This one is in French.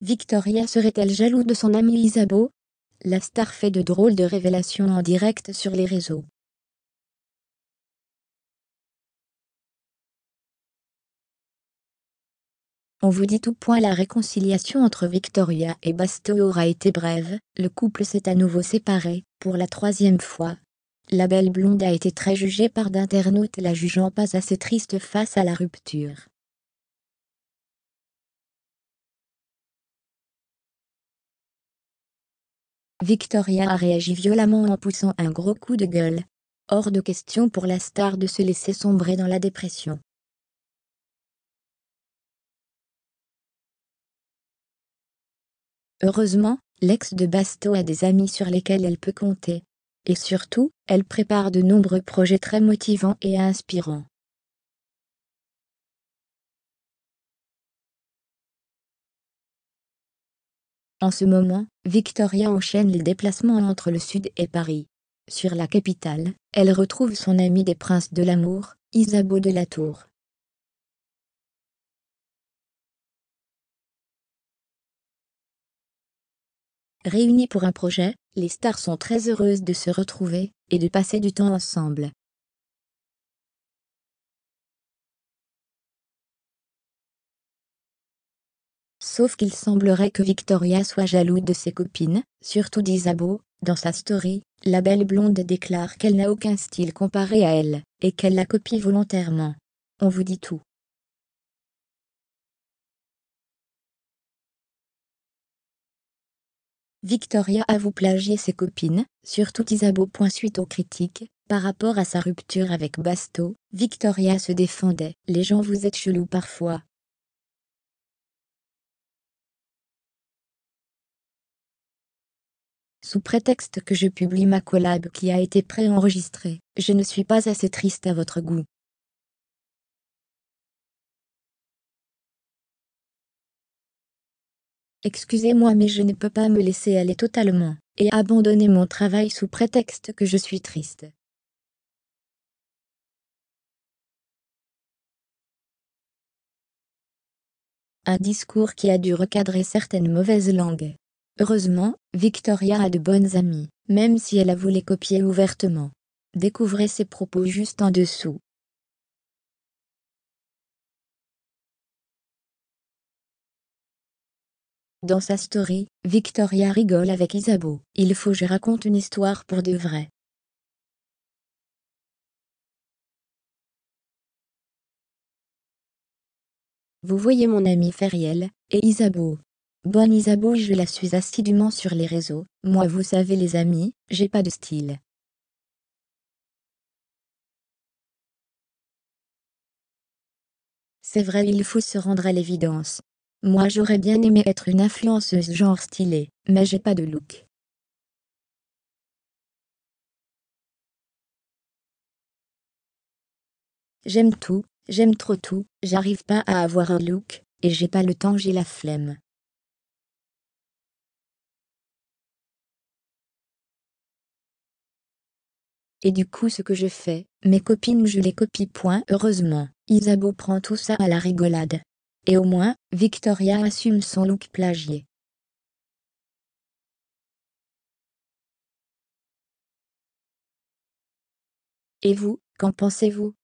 Victoria serait-elle jaloux de son amie Isabeau La star fait de drôles de révélations en direct sur les réseaux. On vous dit tout point la réconciliation entre Victoria et Basto aura été brève, le couple s'est à nouveau séparé, pour la troisième fois. La belle blonde a été très jugée par d'internautes la jugeant pas assez triste face à la rupture. Victoria a réagi violemment en poussant un gros coup de gueule. Hors de question pour la star de se laisser sombrer dans la dépression. Heureusement, l'ex de Basto a des amis sur lesquels elle peut compter. Et surtout, elle prépare de nombreux projets très motivants et inspirants. En ce moment, Victoria enchaîne les déplacements entre le sud et Paris. Sur la capitale, elle retrouve son amie des princes de l'amour, Isabeau de la Tour. Réunis pour un projet, les stars sont très heureuses de se retrouver et de passer du temps ensemble. Sauf qu'il semblerait que Victoria soit jalouse de ses copines, surtout d'Isabeau. Dans sa story, la belle blonde déclare qu'elle n'a aucun style comparé à elle, et qu'elle la copie volontairement. On vous dit tout. Victoria a vous plagier ses copines, surtout Isabeau. suite aux critiques, par rapport à sa rupture avec Basto, Victoria se défendait. Les gens vous êtes chelous parfois, sous prétexte que je publie ma collab qui a été préenregistrée. Je ne suis pas assez triste à votre goût. Excusez-moi mais je ne peux pas me laisser aller totalement, et abandonner mon travail sous prétexte que je suis triste. Un discours qui a dû recadrer certaines mauvaises langues. Heureusement, Victoria a de bonnes amies, même si elle a les copier ouvertement. Découvrez ses propos juste en dessous. Dans sa story, Victoria rigole avec Isabeau. Il faut que je raconte une histoire pour de vrai. Vous voyez mon ami Feriel, et Isabeau. Bonne Isabeau je la suis assidûment sur les réseaux, moi vous savez les amis, j'ai pas de style. C'est vrai il faut se rendre à l'évidence. Moi j'aurais bien aimé être une influenceuse genre stylée, mais j'ai pas de look. J'aime tout, j'aime trop tout, j'arrive pas à avoir un look, et j'ai pas le temps j'ai la flemme. Et du coup ce que je fais, mes copines je les copie point heureusement. Isabeau prend tout ça à la rigolade. Et au moins, Victoria assume son look plagié. Et vous, qu'en pensez-vous